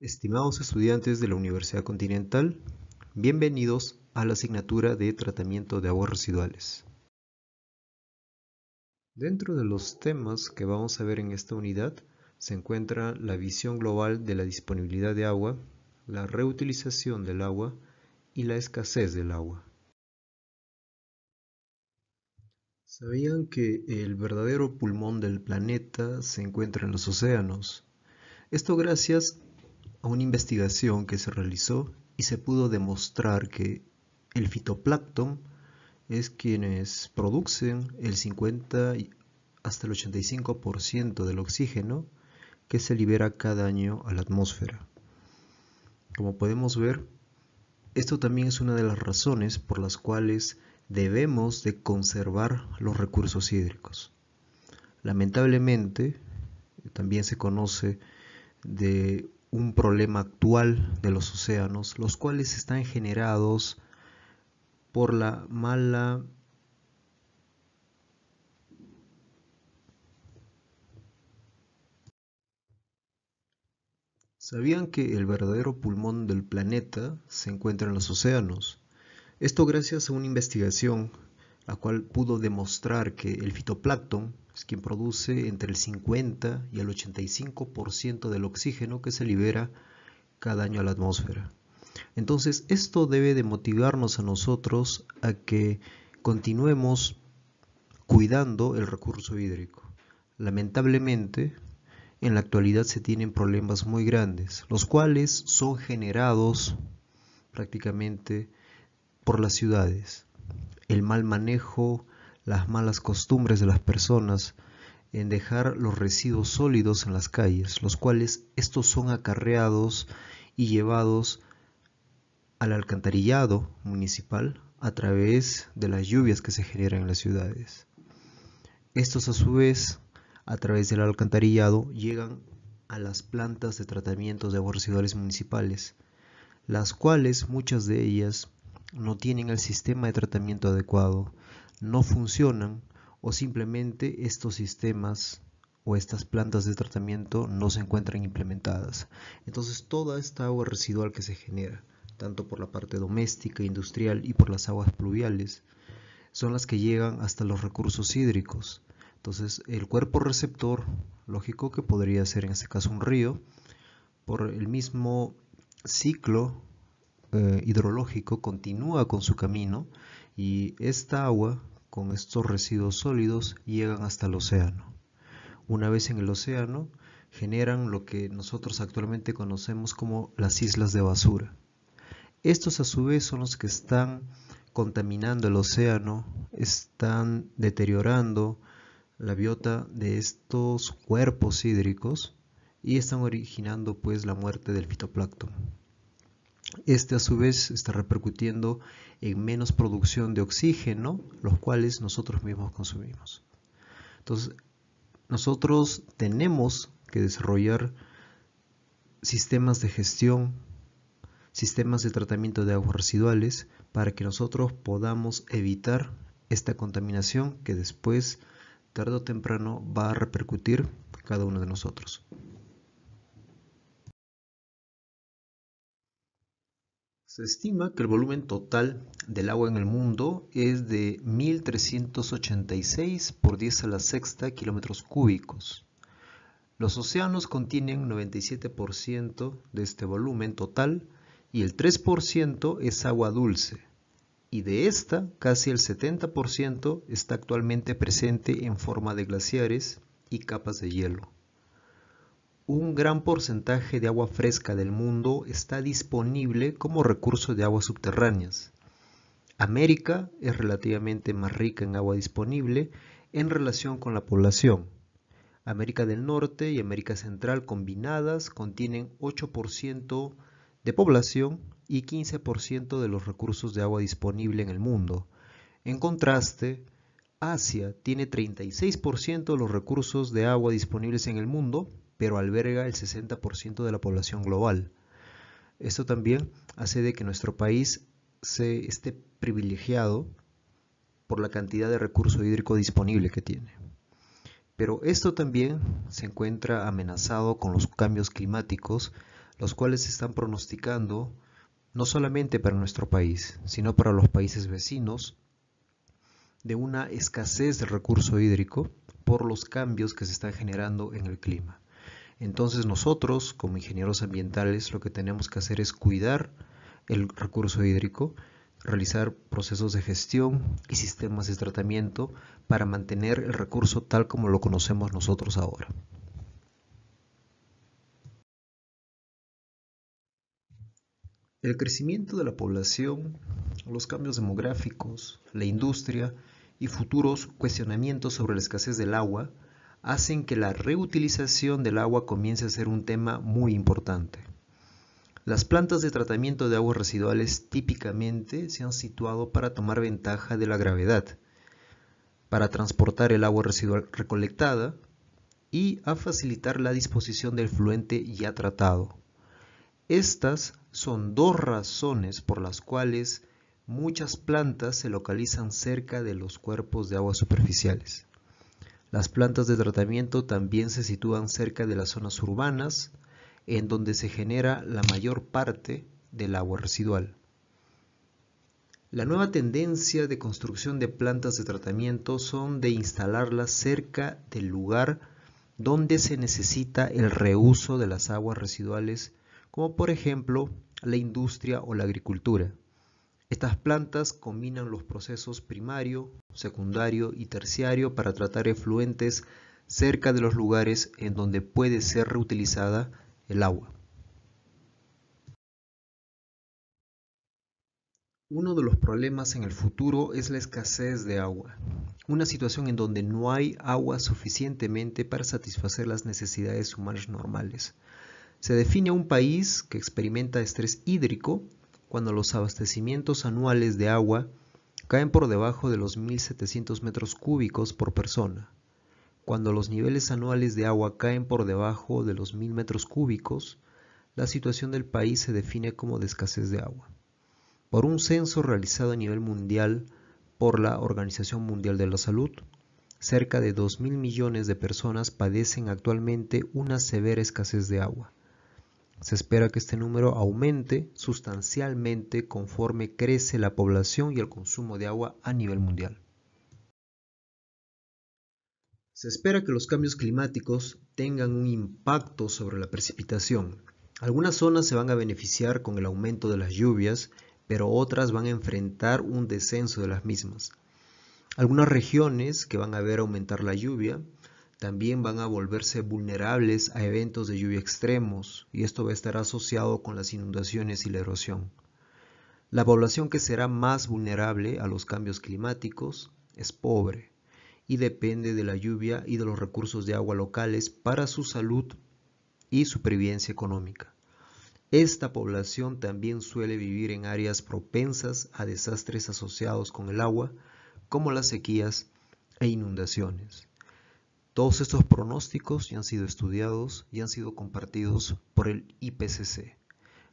Estimados estudiantes de la Universidad Continental, bienvenidos a la asignatura de tratamiento de aguas residuales. Dentro de los temas que vamos a ver en esta unidad se encuentra la visión global de la disponibilidad de agua, la reutilización del agua y la escasez del agua. ¿Sabían que el verdadero pulmón del planeta se encuentra en los océanos? Esto gracias a una investigación que se realizó y se pudo demostrar que el fitoplancton es quienes producen el 50 hasta el 85% del oxígeno que se libera cada año a la atmósfera. Como podemos ver, esto también es una de las razones por las cuales debemos de conservar los recursos hídricos. Lamentablemente, también se conoce de un problema actual de los océanos, los cuales están generados por la mala ¿Sabían que el verdadero pulmón del planeta se encuentra en los océanos? Esto gracias a una investigación la cual pudo demostrar que el fitoplancton es quien produce entre el 50 y el 85% del oxígeno que se libera cada año a la atmósfera. Entonces, esto debe de motivarnos a nosotros a que continuemos cuidando el recurso hídrico. Lamentablemente, en la actualidad se tienen problemas muy grandes, los cuales son generados prácticamente por las ciudades el mal manejo, las malas costumbres de las personas, en dejar los residuos sólidos en las calles, los cuales estos son acarreados y llevados al alcantarillado municipal a través de las lluvias que se generan en las ciudades. Estos a su vez, a través del alcantarillado, llegan a las plantas de tratamiento de aguas municipales, las cuales muchas de ellas no tienen el sistema de tratamiento adecuado, no funcionan o simplemente estos sistemas o estas plantas de tratamiento no se encuentran implementadas. Entonces toda esta agua residual que se genera, tanto por la parte doméstica, industrial y por las aguas pluviales, son las que llegan hasta los recursos hídricos. Entonces el cuerpo receptor, lógico que podría ser en este caso un río, por el mismo ciclo eh, hidrológico continúa con su camino y esta agua con estos residuos sólidos llegan hasta el océano. Una vez en el océano generan lo que nosotros actualmente conocemos como las islas de basura. Estos a su vez son los que están contaminando el océano, están deteriorando la biota de estos cuerpos hídricos y están originando pues la muerte del fitoplancton. Este a su vez está repercutiendo en menos producción de oxígeno, los cuales nosotros mismos consumimos. Entonces, nosotros tenemos que desarrollar sistemas de gestión, sistemas de tratamiento de aguas residuales, para que nosotros podamos evitar esta contaminación que después, tarde o temprano, va a repercutir cada uno de nosotros. Se estima que el volumen total del agua en el mundo es de 1.386 por 10 a la sexta kilómetros cúbicos. Los océanos contienen 97% de este volumen total y el 3% es agua dulce. Y de esta, casi el 70% está actualmente presente en forma de glaciares y capas de hielo un gran porcentaje de agua fresca del mundo está disponible como recurso de aguas subterráneas. América es relativamente más rica en agua disponible en relación con la población. América del Norte y América Central combinadas contienen 8% de población y 15% de los recursos de agua disponible en el mundo. En contraste, Asia tiene 36% de los recursos de agua disponibles en el mundo pero alberga el 60% de la población global. Esto también hace de que nuestro país se esté privilegiado por la cantidad de recurso hídrico disponible que tiene. Pero esto también se encuentra amenazado con los cambios climáticos, los cuales se están pronosticando no solamente para nuestro país, sino para los países vecinos, de una escasez de recurso hídrico por los cambios que se están generando en el clima. Entonces nosotros, como ingenieros ambientales, lo que tenemos que hacer es cuidar el recurso hídrico, realizar procesos de gestión y sistemas de tratamiento para mantener el recurso tal como lo conocemos nosotros ahora. El crecimiento de la población, los cambios demográficos, la industria y futuros cuestionamientos sobre la escasez del agua hacen que la reutilización del agua comience a ser un tema muy importante. Las plantas de tratamiento de aguas residuales típicamente se han situado para tomar ventaja de la gravedad, para transportar el agua residual recolectada y a facilitar la disposición del fluente ya tratado. Estas son dos razones por las cuales muchas plantas se localizan cerca de los cuerpos de aguas superficiales. Las plantas de tratamiento también se sitúan cerca de las zonas urbanas, en donde se genera la mayor parte del agua residual. La nueva tendencia de construcción de plantas de tratamiento son de instalarlas cerca del lugar donde se necesita el reuso de las aguas residuales, como por ejemplo la industria o la agricultura. Estas plantas combinan los procesos primario, secundario y terciario para tratar efluentes cerca de los lugares en donde puede ser reutilizada el agua. Uno de los problemas en el futuro es la escasez de agua, una situación en donde no hay agua suficientemente para satisfacer las necesidades humanas normales. Se define a un país que experimenta estrés hídrico cuando los abastecimientos anuales de agua caen por debajo de los 1.700 metros cúbicos por persona. Cuando los niveles anuales de agua caen por debajo de los 1.000 metros cúbicos, la situación del país se define como de escasez de agua. Por un censo realizado a nivel mundial por la Organización Mundial de la Salud, cerca de 2.000 millones de personas padecen actualmente una severa escasez de agua. Se espera que este número aumente sustancialmente conforme crece la población y el consumo de agua a nivel mundial. Se espera que los cambios climáticos tengan un impacto sobre la precipitación. Algunas zonas se van a beneficiar con el aumento de las lluvias, pero otras van a enfrentar un descenso de las mismas. Algunas regiones que van a ver aumentar la lluvia también van a volverse vulnerables a eventos de lluvia extremos y esto va a estar asociado con las inundaciones y la erosión. La población que será más vulnerable a los cambios climáticos es pobre y depende de la lluvia y de los recursos de agua locales para su salud y supervivencia económica. Esta población también suele vivir en áreas propensas a desastres asociados con el agua, como las sequías e inundaciones. Todos estos pronósticos ya han sido estudiados y han sido compartidos por el IPCC,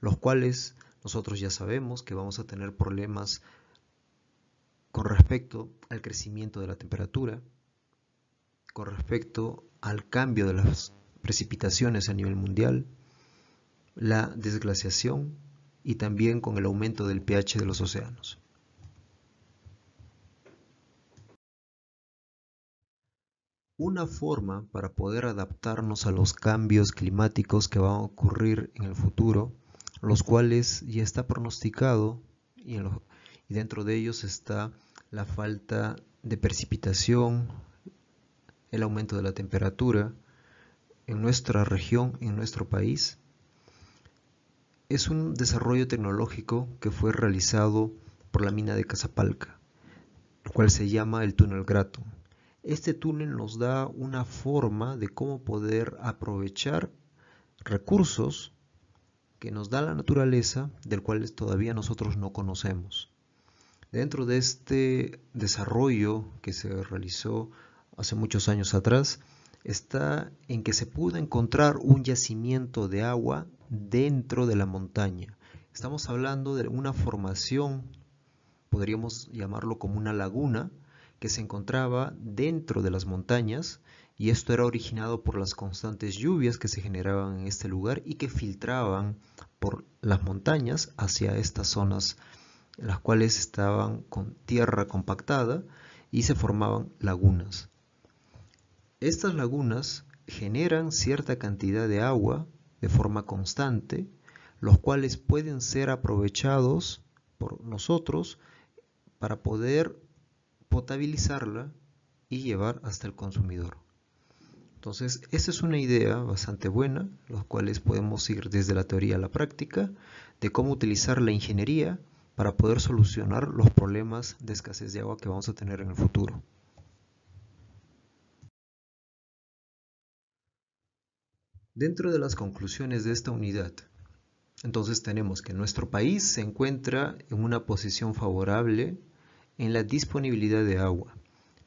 los cuales nosotros ya sabemos que vamos a tener problemas con respecto al crecimiento de la temperatura, con respecto al cambio de las precipitaciones a nivel mundial, la desglaciación y también con el aumento del pH de los océanos. Una forma para poder adaptarnos a los cambios climáticos que van a ocurrir en el futuro, los cuales ya está pronosticado y, dentro de ellos está la falta de precipitación, el aumento de la temperatura en nuestra región, en nuestro país. Es un desarrollo tecnológico que fue realizado por la mina de Casapalca, lo cual se llama el túnel Grato este túnel nos da una forma de cómo poder aprovechar recursos que nos da la naturaleza, del cual todavía nosotros no conocemos. Dentro de este desarrollo que se realizó hace muchos años atrás, está en que se pudo encontrar un yacimiento de agua dentro de la montaña. Estamos hablando de una formación, podríamos llamarlo como una laguna, que se encontraba dentro de las montañas y esto era originado por las constantes lluvias que se generaban en este lugar y que filtraban por las montañas hacia estas zonas, las cuales estaban con tierra compactada y se formaban lagunas. Estas lagunas generan cierta cantidad de agua de forma constante, los cuales pueden ser aprovechados por nosotros para poder potabilizarla y llevar hasta el consumidor. Entonces, esa es una idea bastante buena, los cuales podemos ir desde la teoría a la práctica, de cómo utilizar la ingeniería para poder solucionar los problemas de escasez de agua que vamos a tener en el futuro. Dentro de las conclusiones de esta unidad, entonces tenemos que nuestro país se encuentra en una posición favorable en la disponibilidad de agua,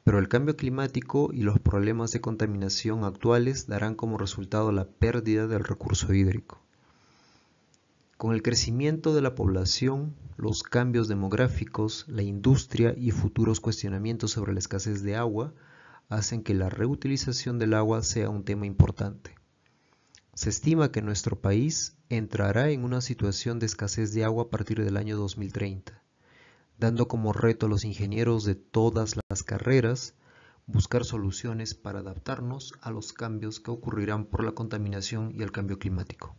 pero el cambio climático y los problemas de contaminación actuales darán como resultado la pérdida del recurso hídrico. Con el crecimiento de la población, los cambios demográficos, la industria y futuros cuestionamientos sobre la escasez de agua hacen que la reutilización del agua sea un tema importante. Se estima que nuestro país entrará en una situación de escasez de agua a partir del año 2030 dando como reto a los ingenieros de todas las carreras buscar soluciones para adaptarnos a los cambios que ocurrirán por la contaminación y el cambio climático.